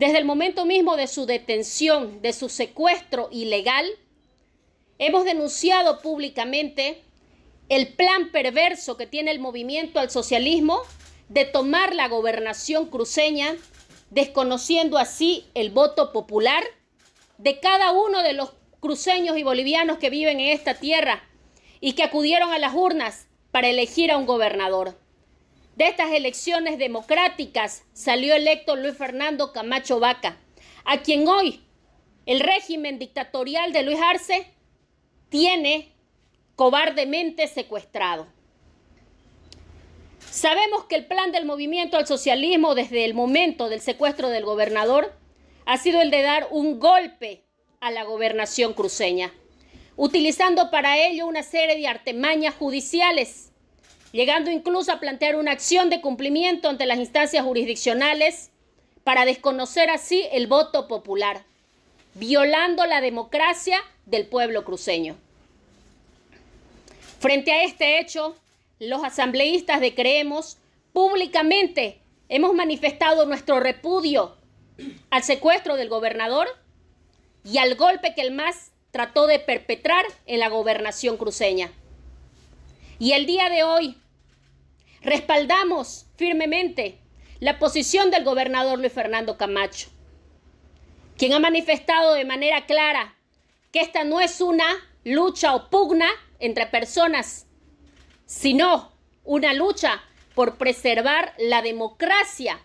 Desde el momento mismo de su detención, de su secuestro ilegal, hemos denunciado públicamente el plan perverso que tiene el movimiento al socialismo de tomar la gobernación cruceña, desconociendo así el voto popular de cada uno de los cruceños y bolivianos que viven en esta tierra y que acudieron a las urnas para elegir a un gobernador de estas elecciones democráticas salió electo Luis Fernando Camacho Vaca, a quien hoy el régimen dictatorial de Luis Arce tiene cobardemente secuestrado. Sabemos que el plan del movimiento al socialismo desde el momento del secuestro del gobernador ha sido el de dar un golpe a la gobernación cruceña, utilizando para ello una serie de artemañas judiciales llegando incluso a plantear una acción de cumplimiento ante las instancias jurisdiccionales para desconocer así el voto popular, violando la democracia del pueblo cruceño. Frente a este hecho, los asambleístas de Creemos públicamente hemos manifestado nuestro repudio al secuestro del gobernador y al golpe que el MAS trató de perpetrar en la gobernación cruceña. Y el día de hoy, Respaldamos firmemente la posición del gobernador Luis Fernando Camacho, quien ha manifestado de manera clara que esta no es una lucha o pugna entre personas, sino una lucha por preservar la democracia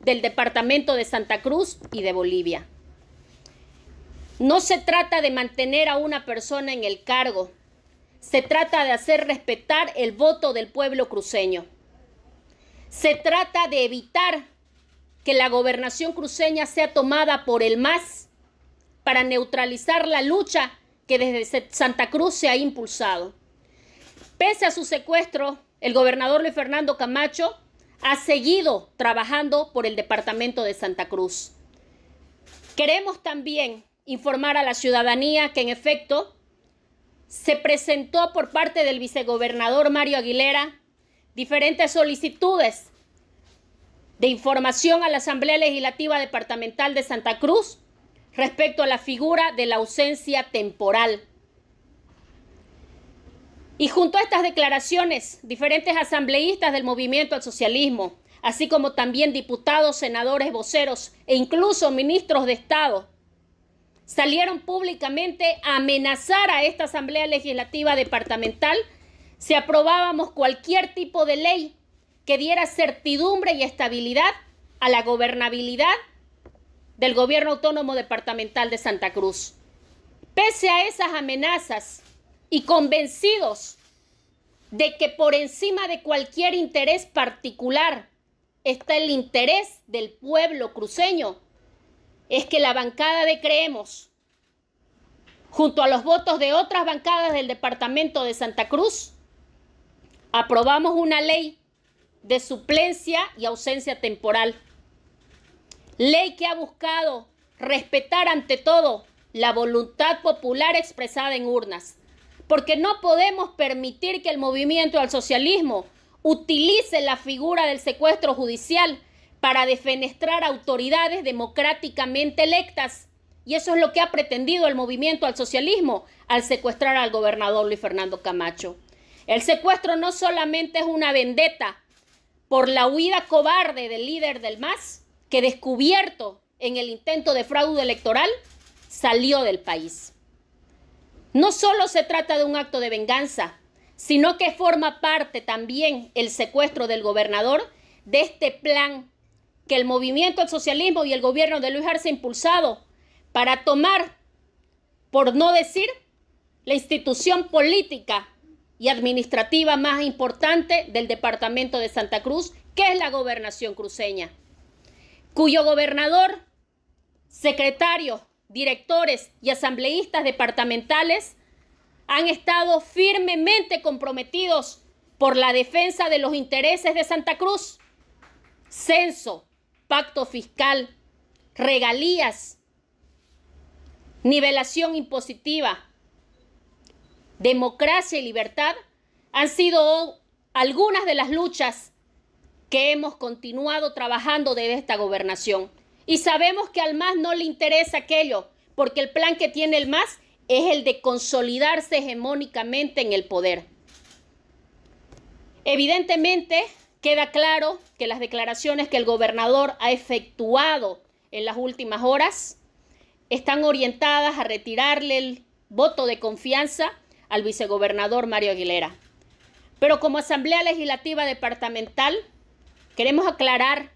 del departamento de Santa Cruz y de Bolivia. No se trata de mantener a una persona en el cargo, se trata de hacer respetar el voto del pueblo cruceño. Se trata de evitar que la gobernación cruceña sea tomada por el MAS para neutralizar la lucha que desde Santa Cruz se ha impulsado. Pese a su secuestro, el gobernador Luis Fernando Camacho ha seguido trabajando por el departamento de Santa Cruz. Queremos también informar a la ciudadanía que en efecto se presentó por parte del vicegobernador Mario Aguilera diferentes solicitudes de información a la Asamblea Legislativa Departamental de Santa Cruz respecto a la figura de la ausencia temporal. Y junto a estas declaraciones, diferentes asambleístas del movimiento al socialismo, así como también diputados, senadores, voceros e incluso ministros de Estado, salieron públicamente a amenazar a esta Asamblea Legislativa Departamental si aprobábamos cualquier tipo de ley que diera certidumbre y estabilidad a la gobernabilidad del gobierno autónomo departamental de Santa Cruz. Pese a esas amenazas y convencidos de que por encima de cualquier interés particular está el interés del pueblo cruceño, es que la bancada de Creemos, junto a los votos de otras bancadas del departamento de Santa Cruz, aprobamos una ley de suplencia y ausencia temporal. Ley que ha buscado respetar ante todo la voluntad popular expresada en urnas, porque no podemos permitir que el movimiento al socialismo utilice la figura del secuestro judicial para defenestrar autoridades democráticamente electas. Y eso es lo que ha pretendido el movimiento al socialismo al secuestrar al gobernador Luis Fernando Camacho. El secuestro no solamente es una vendetta por la huida cobarde del líder del MAS, que descubierto en el intento de fraude electoral, salió del país. No solo se trata de un acto de venganza, sino que forma parte también el secuestro del gobernador de este plan que el movimiento del socialismo y el gobierno de Luis Arce impulsado para tomar, por no decir, la institución política y administrativa más importante del departamento de Santa Cruz, que es la gobernación cruceña, cuyo gobernador, secretarios, directores y asambleístas departamentales han estado firmemente comprometidos por la defensa de los intereses de Santa Cruz. Censo, pacto fiscal, regalías, nivelación impositiva, democracia y libertad han sido algunas de las luchas que hemos continuado trabajando desde esta gobernación. Y sabemos que al MAS no le interesa aquello, porque el plan que tiene el MAS es el de consolidarse hegemónicamente en el poder. Evidentemente, queda claro que las declaraciones que el gobernador ha efectuado en las últimas horas están orientadas a retirarle el voto de confianza al vicegobernador Mario Aguilera. Pero como Asamblea Legislativa Departamental, queremos aclarar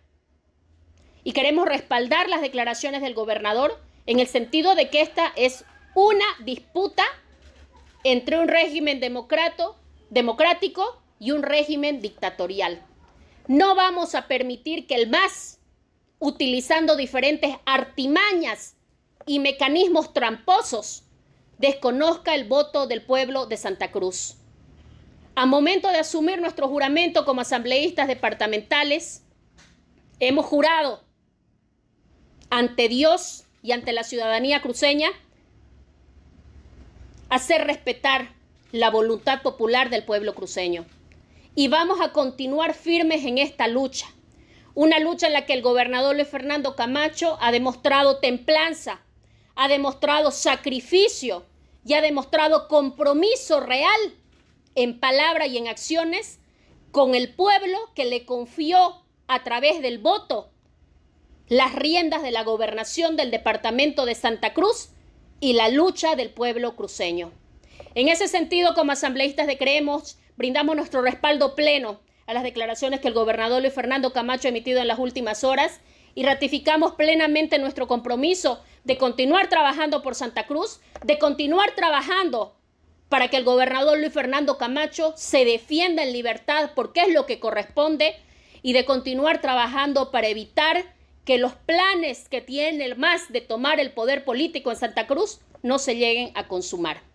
y queremos respaldar las declaraciones del gobernador en el sentido de que esta es una disputa entre un régimen democrático y un régimen dictatorial. No vamos a permitir que el MAS, utilizando diferentes artimañas y mecanismos tramposos, desconozca el voto del pueblo de Santa Cruz. A momento de asumir nuestro juramento como asambleístas departamentales, hemos jurado ante Dios y ante la ciudadanía cruceña hacer respetar la voluntad popular del pueblo cruceño. Y vamos a continuar firmes en esta lucha. Una lucha en la que el gobernador Luis Fernando Camacho ha demostrado templanza, ha demostrado sacrificio y ha demostrado compromiso real en palabra y en acciones con el pueblo que le confió a través del voto las riendas de la gobernación del departamento de Santa Cruz y la lucha del pueblo cruceño. En ese sentido, como asambleístas de Creemos, brindamos nuestro respaldo pleno a las declaraciones que el gobernador Luis Fernando Camacho ha emitido en las últimas horas y ratificamos plenamente nuestro compromiso de continuar trabajando por Santa Cruz, de continuar trabajando para que el gobernador Luis Fernando Camacho se defienda en libertad porque es lo que corresponde y de continuar trabajando para evitar que los planes que tiene el MAS de tomar el poder político en Santa Cruz no se lleguen a consumar.